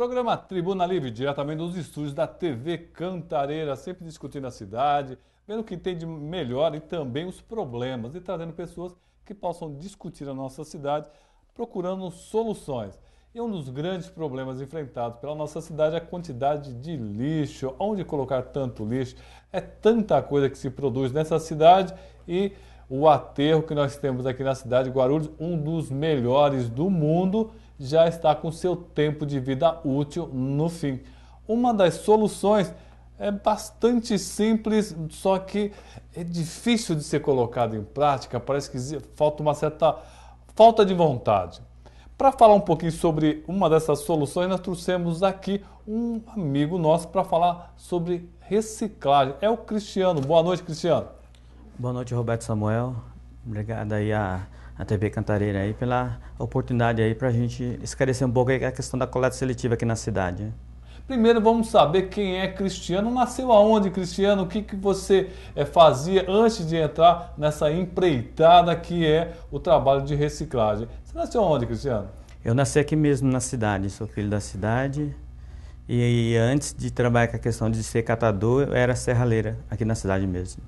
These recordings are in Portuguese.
Programa Tribuna Livre, diretamente dos estúdios da TV Cantareira, sempre discutindo a cidade, vendo o que tem de melhor e também os problemas, e trazendo pessoas que possam discutir a nossa cidade, procurando soluções. E um dos grandes problemas enfrentados pela nossa cidade é a quantidade de lixo. Onde colocar tanto lixo? É tanta coisa que se produz nessa cidade e o aterro que nós temos aqui na cidade de Guarulhos, um dos melhores do mundo já está com seu tempo de vida útil no fim. Uma das soluções é bastante simples, só que é difícil de ser colocado em prática, parece que falta uma certa falta de vontade. Para falar um pouquinho sobre uma dessas soluções, nós trouxemos aqui um amigo nosso para falar sobre reciclagem. É o Cristiano. Boa noite, Cristiano. Boa noite, Roberto Samuel. Obrigado aí a a TV Cantareira aí pela oportunidade aí para a gente esclarecer um pouco a questão da coleta seletiva aqui na cidade. Né? Primeiro vamos saber quem é Cristiano. Nasceu aonde, Cristiano? O que, que você é, fazia antes de entrar nessa empreitada que é o trabalho de reciclagem? Você nasceu aonde, Cristiano? Eu nasci aqui mesmo na cidade, sou filho da cidade. E, e antes de trabalhar com a questão de ser catador, eu era serraleira aqui na cidade mesmo.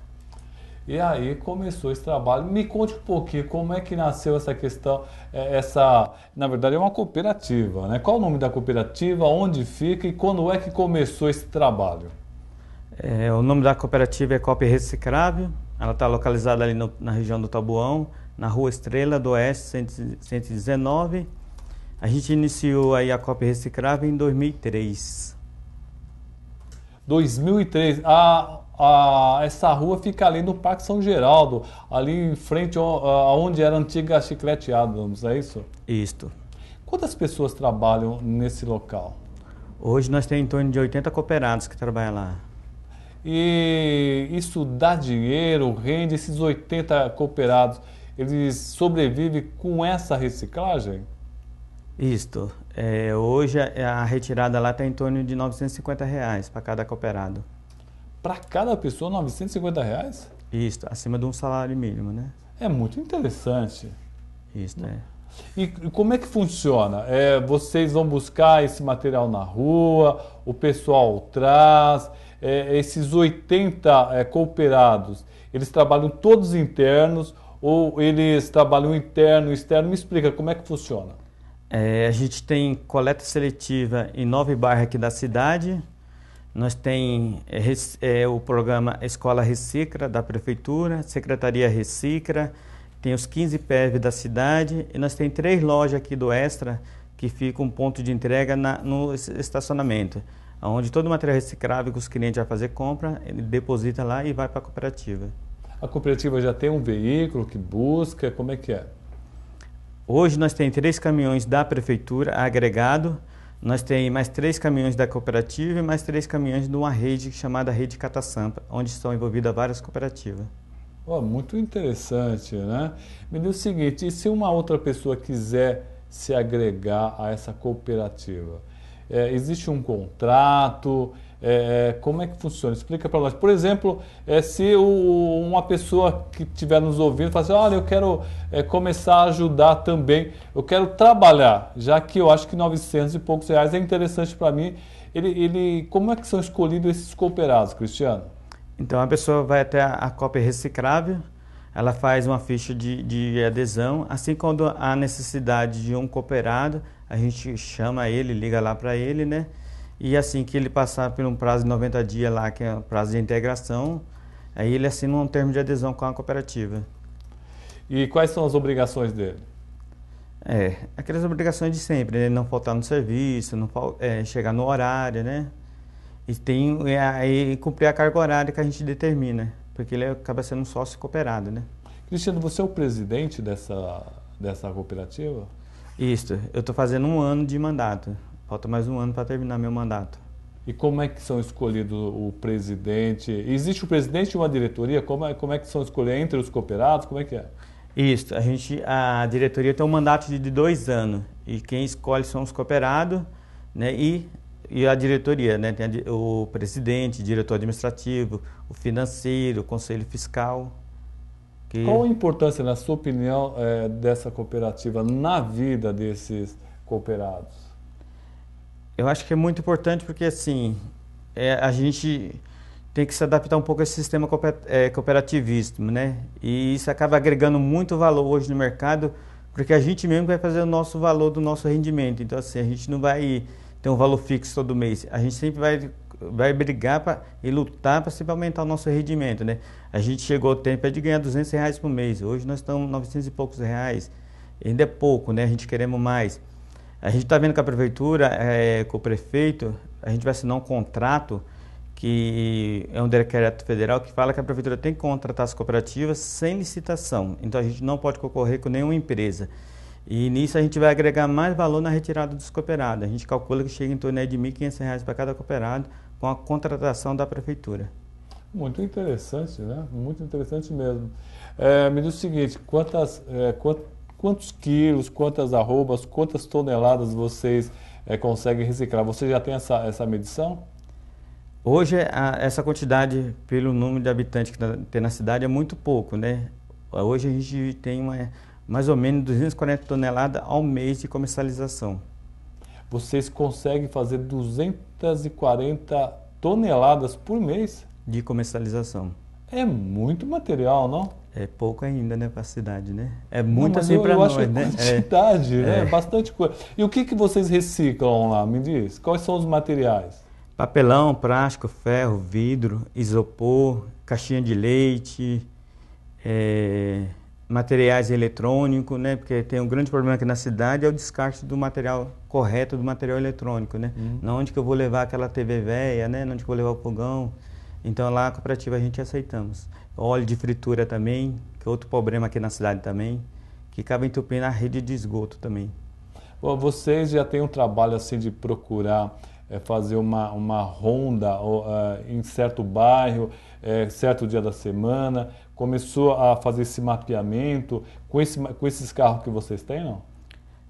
E aí começou esse trabalho. Me conte um pouquinho como é que nasceu essa questão, é, essa, na verdade é uma cooperativa, né? Qual o nome da cooperativa, onde fica e quando é que começou esse trabalho? É, o nome da cooperativa é Cop Reciclável. Ela está localizada ali no, na região do Tabuão, na Rua Estrela do Oeste 119. A gente iniciou aí a Cop Reciclável em 2003. 2003. A, a, essa rua fica ali no Parque São Geraldo, ali em frente aonde era a antiga Chiclete Adams, é isso? Isto. Quantas pessoas trabalham nesse local? Hoje nós temos em torno de 80 cooperados que trabalham lá. E isso dá dinheiro, rende esses 80 cooperados, eles sobrevivem com essa reciclagem? Isto. É, hoje a retirada lá está em torno de 950 reais para cada cooperado. Para cada pessoa, 950 reais? Isso, acima de um salário mínimo, né? É muito interessante. Isso, né? E como é que funciona? É, vocês vão buscar esse material na rua, o pessoal traz, é, esses 80 é, cooperados, eles trabalham todos internos ou eles trabalham interno, externo? Me explica como é que funciona. É, a gente tem coleta seletiva em nove bairros aqui da cidade, nós tem é, é, o programa Escola Recicla da Prefeitura, Secretaria Recicla, tem os 15 PEV da cidade e nós tem três lojas aqui do Extra que fica um ponto de entrega na, no estacionamento, onde todo o material reciclável que os clientes vão fazer compra, ele deposita lá e vai para a cooperativa. A cooperativa já tem um veículo que busca, como é que é? Hoje nós tem três caminhões da prefeitura agregado, nós temos mais três caminhões da cooperativa e mais três caminhões de uma rede chamada Rede Cata Sampa, onde estão envolvidas várias cooperativas. Oh, muito interessante, né? Me diz o seguinte, e se uma outra pessoa quiser se agregar a essa cooperativa? É, existe um contrato? É, é, como é que funciona? Explica para nós. Por exemplo, é, se o, uma pessoa que estiver nos ouvindo fala assim, olha, eu quero é, começar a ajudar também, eu quero trabalhar, já que eu acho que 900 e poucos reais é interessante para mim. Ele, ele, como é que são escolhidos esses cooperados, Cristiano? Então, a pessoa vai até a, a cópia reciclável, ela faz uma ficha de, de adesão, assim quando há necessidade de um cooperado, a gente chama ele, liga lá para ele, né? E assim que ele passar por um prazo de 90 dias lá, que é o prazo de integração, aí ele assina um termo de adesão com a cooperativa. E quais são as obrigações dele? É, aquelas obrigações de sempre, né? Não faltar no serviço, não é, chegar no horário, né? E tem é, é, cumprir a carga horária que a gente determina, porque ele acaba sendo um sócio cooperado, né? Cristiano, você é o presidente dessa, dessa cooperativa? Isso, eu estou fazendo um ano de mandato. Falta mais um ano para terminar meu mandato. E como é que são escolhidos o presidente? Existe o presidente e uma diretoria? Como é, como é que são escolhidos entre os cooperados? Como é que é? Isso, a gente, a diretoria tem um mandato de dois anos e quem escolhe são os cooperados, né? E, e a diretoria, né? Tem a, o presidente, diretor administrativo, o financeiro, o conselho fiscal. Que... Qual a importância, na sua opinião, é, dessa cooperativa na vida desses cooperados? Eu acho que é muito importante porque, assim, é, a gente tem que se adaptar um pouco a esse sistema é, cooperativismo, né? E isso acaba agregando muito valor hoje no mercado, porque a gente mesmo vai fazer o nosso valor do nosso rendimento. Então, assim, a gente não vai ter um valor fixo todo mês. A gente sempre vai vai brigar pra, e lutar para sempre aumentar o nosso rendimento, né? A gente chegou ao tempo é de ganhar 200 reais por mês. Hoje nós estamos 900 e poucos reais. Ainda é pouco, né? A gente queremos mais. A gente está vendo com a prefeitura, é, com o prefeito, a gente vai assinar um contrato que é um decreto federal que fala que a prefeitura tem que contratar as cooperativas sem licitação. Então a gente não pode concorrer com nenhuma empresa. E nisso a gente vai agregar mais valor na retirada dos cooperados. A gente calcula que chega em torno de R$ 1.500 para cada cooperado com a contratação da prefeitura. Muito interessante, né? Muito interessante mesmo. É, me diz o seguinte, quantas, é, quantos, quantos quilos, quantas arrobas, quantas toneladas vocês é, conseguem reciclar? Você já tem essa, essa medição? Hoje, a, essa quantidade, pelo número de habitantes que tem na cidade, é muito pouco, né? Hoje a gente tem uma, mais ou menos 240 toneladas ao mês de comercialização. Vocês conseguem fazer 200 240 toneladas por mês. De comercialização. É muito material, não? É pouco ainda, né, para a cidade, né? É muito não, assim para nós, né? É. Quantidade, é, né? É. Bastante coisa. E o que, que vocês reciclam lá? Me diz. Quais são os materiais? Papelão, plástico, ferro, vidro, isopor, caixinha de leite, é, materiais eletrônicos, né? Porque tem um grande problema aqui na cidade é o descarte do material correto, do material eletrônico, né? Uhum. onde que eu vou levar aquela TV velha, né? onde que eu vou levar o fogão. Então lá a cooperativa a gente aceitamos. Óleo de fritura também, que é outro problema aqui na cidade também, que acaba entupindo a rede de esgoto também. Bom, vocês já têm um trabalho assim de procurar é fazer uma, uma ronda ou, uh, em certo bairro, é, certo dia da semana, começou a fazer esse mapeamento com, esse, com esses carros que vocês têm, não?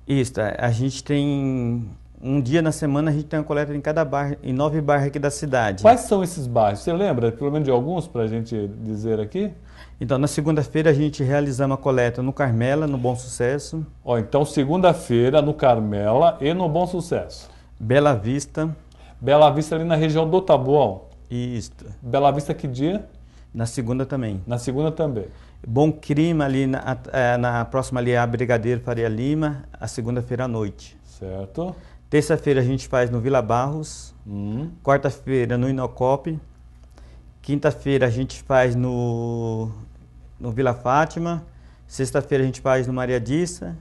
Isso, é, a gente tem um dia na semana a gente tem uma coleta em cada bairro, em nove bairros aqui da cidade. Quais são esses bairros? Você lembra, pelo menos de alguns, para a gente dizer aqui? Então, na segunda-feira a gente realiza uma coleta no Carmela, no Bom Sucesso. Ó, então, segunda-feira no Carmela e no Bom Sucesso. Bela Vista. Bela Vista ali na região do Tabuão. Isso. Bela Vista que dia? Na segunda também. Na segunda também. Bom Crime ali na, eh, na próxima ali a Brigadeiro Faria Lima, a segunda-feira à noite. Certo. Terça-feira a gente faz no Vila Barros. Hum. Quarta-feira no Inocop. Quinta-feira a gente faz no, no Vila Fátima. Sexta-feira a gente faz no Maria Dissa.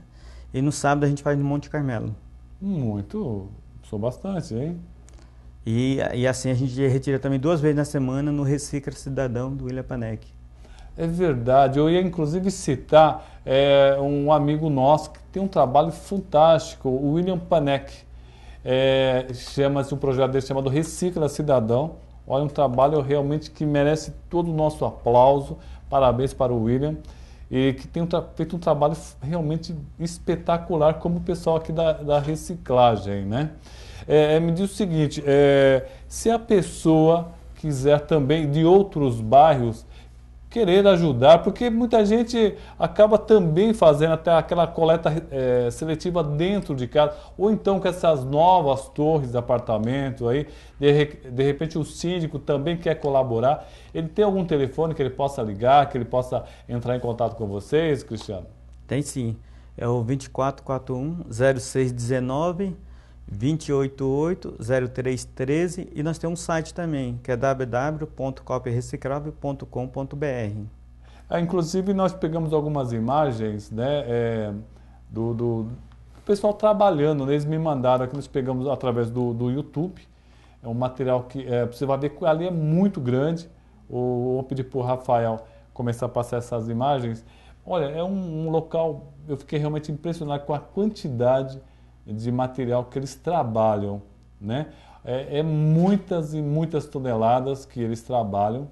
E no sábado a gente faz no Monte Carmelo. Muito. Sou bastante, hein? E, e assim a gente retira também duas vezes na semana no Recicla Cidadão do William Panek É verdade. Eu ia inclusive citar é, um amigo nosso que tem um trabalho fantástico, o William Panek. É, chama-se um projeto dele chamado Recicla Cidadão. Olha, um trabalho realmente que merece todo o nosso aplauso. Parabéns para o William. E que tem um feito um trabalho realmente espetacular, como o pessoal aqui da, da reciclagem, né? É, é, me diz o seguinte: é, se a pessoa quiser também de outros bairros querer ajudar, porque muita gente acaba também fazendo até aquela coleta é, seletiva dentro de casa, ou então com essas novas torres de apartamento aí, de, de repente o síndico também quer colaborar. Ele tem algum telefone que ele possa ligar, que ele possa entrar em contato com vocês, Cristiano? Tem sim. É o 2441 0619 2880313 e nós temos um site também, que é www.copreciclável.com.br. É, ah, inclusive, nós pegamos algumas imagens né, é, do, do, pessoal trabalhando, né, eles me mandaram, que nós pegamos através do, do YouTube. É um material que é, você vai ver que ali é muito grande. Ou, vou pedir para o Rafael começar a passar essas imagens. Olha, é um, um local, eu fiquei realmente impressionado com a quantidade de material que eles trabalham, né? É, é, muitas e muitas toneladas que eles trabalham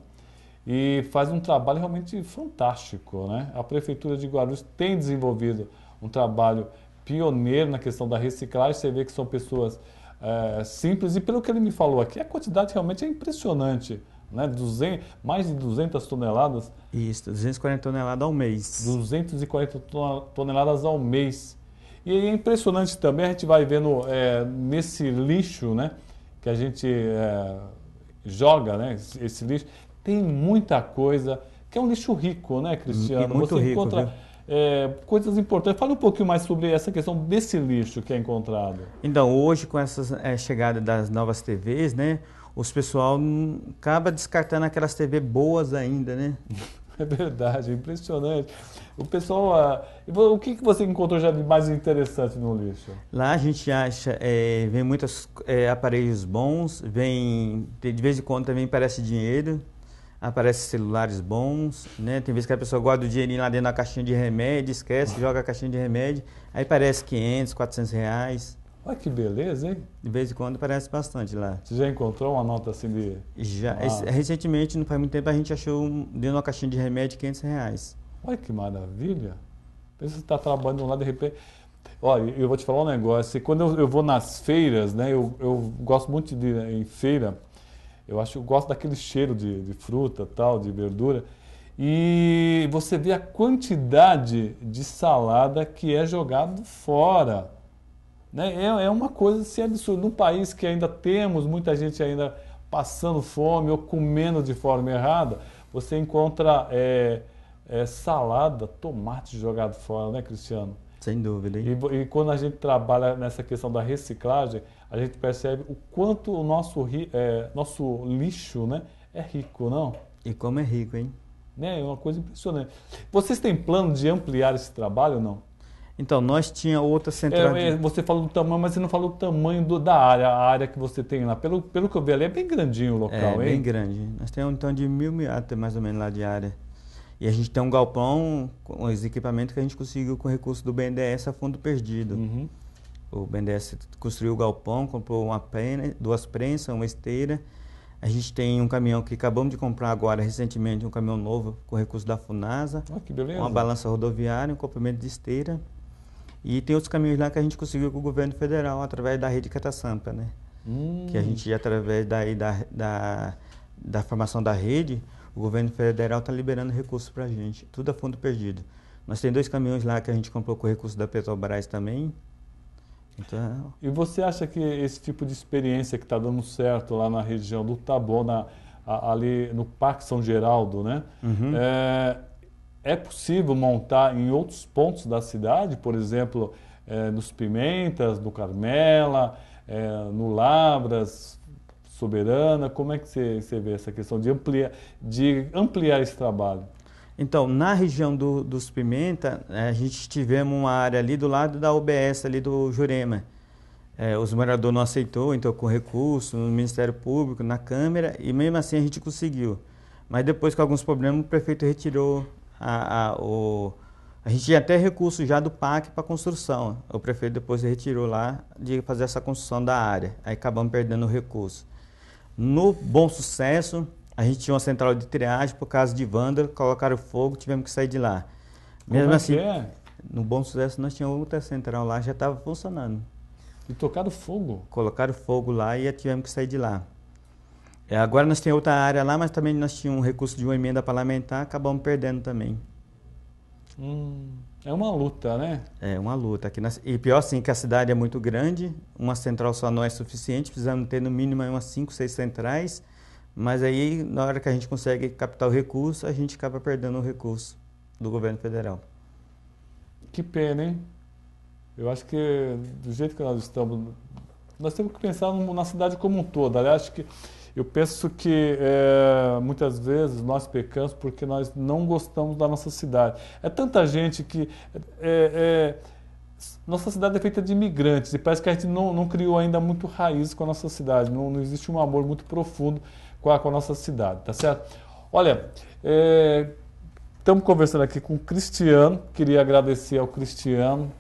e faz um trabalho realmente fantástico, né? A prefeitura de Guarulhos tem desenvolvido um trabalho pioneiro na questão da reciclagem. Você vê que são pessoas é, simples e pelo que ele me falou aqui, a quantidade realmente é impressionante. Né, 200, mais de 200 toneladas. Isso, 240 toneladas ao mês. 240 toneladas ao mês. E é impressionante também, a gente vai vendo é, nesse lixo né, que a gente é, joga, né, esse lixo, tem muita coisa que é um lixo rico, né, Cristiano? E muito Você rico, encontra é, coisas importantes. Fala um pouquinho mais sobre essa questão desse lixo que é encontrado. Então, hoje, com essa é, chegada das novas TVs, né, os pessoal acaba descartando aquelas TVs boas ainda, né? É verdade, impressionante. O pessoal, ah, o que você encontrou já de mais interessante no lixo? Lá a gente acha, é, vem muitos é, aparelhos bons, vem de vez em quando também aparece dinheiro, aparece celulares bons, né? Tem vezes que a pessoa guarda o dinheirinho lá dentro da caixinha de remédio, esquece, joga a caixinha de remédio, aí parece 500, 400 reais. Olha que beleza, hein? De vez em quando aparece bastante lá. Você já encontrou uma nota assim de. Já. Ah. Recentemente, não faz muito tempo, a gente achou dentro de uma caixinha de remédio 500 reais. Olha que maravilha. Pensa você está trabalhando lá, de repente. Olha, eu vou te falar um negócio. Quando eu, eu vou nas feiras, né? Eu, eu gosto muito de ir em feira. Eu acho eu gosto daquele cheiro de, de fruta, tal, de verdura. E você vê a quantidade de salada que é jogado fora né? É, é uma coisa assim, absurda. Num país que ainda temos muita gente ainda passando fome ou comendo de forma errada, você encontra é, é, salada, tomate jogado fora, né, Cristiano? Sem dúvida. Hein? E, e quando a gente trabalha nessa questão da reciclagem, a gente percebe o quanto o nosso, é, nosso lixo né, é rico, não? E como é rico, hein? Né? É uma coisa impressionante. Vocês têm plano de ampliar esse trabalho ou não? Então, nós tinha outra é, central. É, Você falou do tamanho, mas você não falou do tamanho do, da área, a área que você tem lá. Pelo, pelo que eu vi ali, é bem grandinho o é, local, é, hein? É, bem grande. Nós temos então de mil metros, mais ou menos, lá de área. E a gente tem um galpão com os equipamentos que a gente conseguiu com recurso do BNDES a fundo perdido. Uhum. O BNDES construiu o galpão, comprou uma pena, duas prensas, uma esteira. A gente tem um caminhão que acabamos de comprar agora, recentemente, um caminhão novo com recurso da FUNASA. Ah, que beleza. Uma balança rodoviária, um comprimento de esteira. E tem outros caminhos lá que a gente conseguiu com o governo federal através da rede Catasampa, né? Hum. Que a gente, através daí da, da, da formação da rede, o governo federal está liberando recursos para a gente, tudo a fundo perdido. Nós tem dois caminhões lá que a gente comprou com recursos da Petrobras também. Então... E você acha que esse tipo de experiência que está dando certo lá na região do Tabona, ali no Parque São Geraldo, né? Uhum. É é possível montar em outros pontos da cidade, por exemplo, é, nos Pimentas, no Carmela, é, no Lavras, Soberana? Como é que você, você vê essa questão de ampliar, de ampliar esse trabalho? Então, na região do, dos Pimenta, é, a gente tivemos uma área ali do lado da OBS, ali do Jurema. É, os moradores não aceitou, então com recurso no Ministério Público, na Câmara, e mesmo assim a gente conseguiu. Mas depois, com alguns problemas, o prefeito retirou a, a, o, a gente tinha até recurso já do PAC para construção. O prefeito depois retirou lá de fazer essa construção da área. Aí acabamos perdendo o recurso. No Bom Sucesso, a gente tinha uma central de triagem por causa de vândalo, colocaram fogo, tivemos que sair de lá. Mesmo Como é assim, é? no Bom Sucesso nós tínhamos outra central lá, já estava funcionando. E tocaram fogo? Colocaram fogo lá e tivemos que sair de lá. É, agora nós temos outra área lá, mas também nós tínhamos um recurso de uma emenda parlamentar, acabamos perdendo também. Hum, é uma luta, né? É uma luta. Aqui nós, e pior sim que a cidade é muito grande, uma central só não é suficiente, precisamos ter no mínimo umas 5, 6 centrais, mas aí na hora que a gente consegue captar o recurso, a gente acaba perdendo o recurso do governo federal. Que pena, hein? Eu acho que do jeito que nós estamos, nós temos que pensar na cidade como um todo. Aliás, acho que eu penso que é, muitas vezes nós pecamos porque nós não gostamos da nossa cidade. É tanta gente que. É, é, nossa cidade é feita de imigrantes e parece que a gente não, não criou ainda muito raiz com a nossa cidade, não, não existe um amor muito profundo com a, com a nossa cidade, tá certo? Olha, estamos conversando aqui com o Cristiano, queria agradecer ao Cristiano.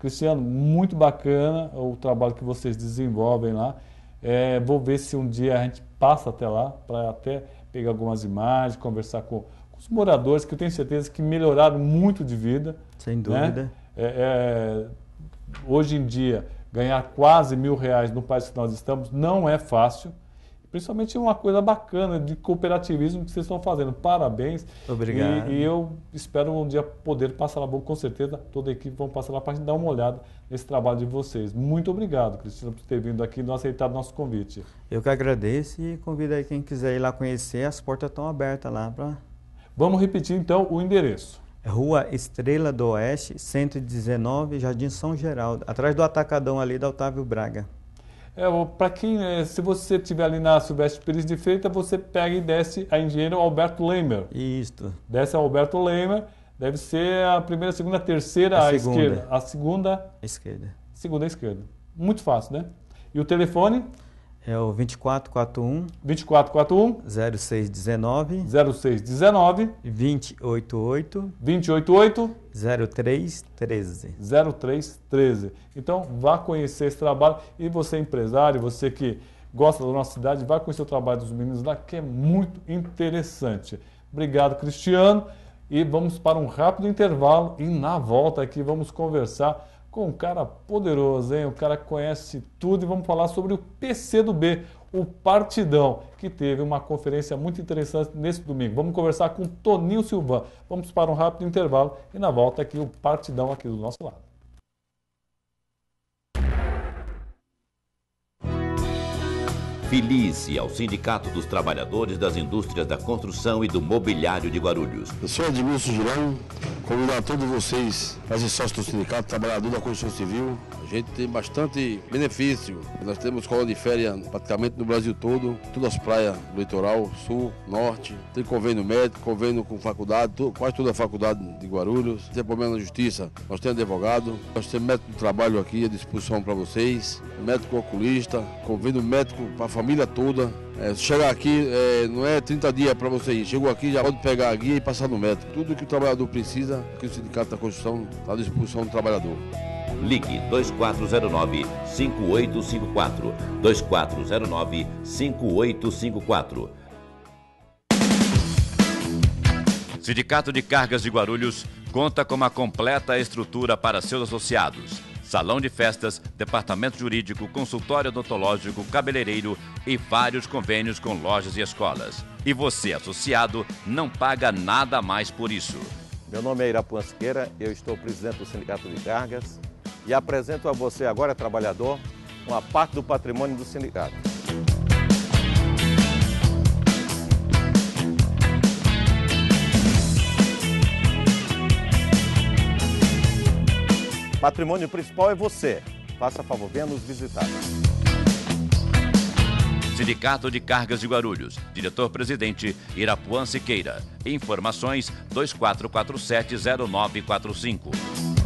Cristiano, muito bacana o trabalho que vocês desenvolvem lá. É, vou ver se um dia a gente passa até lá para até pegar algumas imagens, conversar com, com, os moradores, que eu tenho certeza que melhoraram muito de vida. Sem né? dúvida. Né? É, é, hoje em dia, ganhar quase mil reais no país que nós estamos não é fácil. Principalmente uma coisa bacana de cooperativismo que vocês estão fazendo. Parabéns. Obrigado. E, e eu espero um dia poder passar lá com certeza, toda a equipe vão passar lá para a gente dar uma olhada nesse trabalho de vocês. Muito obrigado, Cristina, por ter vindo aqui e não aceitado nosso convite. Eu que agradeço e convido aí quem quiser ir lá conhecer, as portas estão abertas lá para. Vamos repetir então o endereço. É Rua Estrela do Oeste, 119, Jardim São Geraldo, atrás do atacadão ali da Otávio Braga. É, para quem, né, se você estiver ali na Silvestre Pires de Freitas, você pega e desce a Engenheiro Alberto Lemer. Isso. Desce a Alberto Lemer, deve ser a primeira, segunda, terceira a à segunda. esquerda. A segunda. Esquerda. Segunda à esquerda. Muito fácil, né? E o telefone? É o 2441 2441 0619 0619 288 288 0313 0313. Então vá conhecer esse trabalho e você empresário, você que gosta da nossa cidade, vá conhecer o trabalho dos meninos lá que é muito interessante. Obrigado, Cristiano, e vamos para um rápido intervalo e na volta aqui vamos conversar com um cara poderoso, hein? Um cara que conhece tudo e vamos falar sobre o PC do B, o Partidão, que teve uma conferência muito interessante nesse domingo. Vamos conversar com Toninho Silvan. Vamos para um rápido intervalo e na volta aqui o Partidão aqui do nosso lado. Filie-se ao Sindicato dos Trabalhadores das Indústrias da Construção e do Mobiliário de Guarulhos. Eu sou Edmilson Girão, convido a todos vocês, as sócios do Sindicato Trabalhador da Construção Civil, gente tem bastante benefício. Nós temos escola de férias praticamente no Brasil todo, todas as praias do litoral, sul, norte. Tem convênio médico, convênio com faculdade, quase toda a faculdade de Guarulhos. Tem é problema na justiça, nós temos advogado, nós temos médico de trabalho aqui à disposição para vocês, médico oculista, convênio médico para a família toda. É, chegar aqui é, não é 30 dias para você ir. Chegou aqui, já pode pegar a guia e passar no médico. Tudo que o trabalhador precisa, que o Sindicato da Construção está à disposição do trabalhador. Ligue 2409 5854 2409 5854. Sindicato de Cargas de Guarulhos conta com uma completa estrutura para seus associados. Salão de festas, departamento jurídico, consultório odontológico, cabeleireiro e vários convênios com lojas e escolas. E você, associado, não paga nada mais por isso. Meu nome é Irapuã Siqueira, eu estou presidente do Sindicato de Cargas e apresento a você agora, trabalhador, uma parte do patrimônio do sindicato. Patrimônio principal é você. Faça favor, venha nos visitar. Sindicato de Cargas de Guarulhos. Diretor-presidente Irapuan Siqueira. Informações 24470945.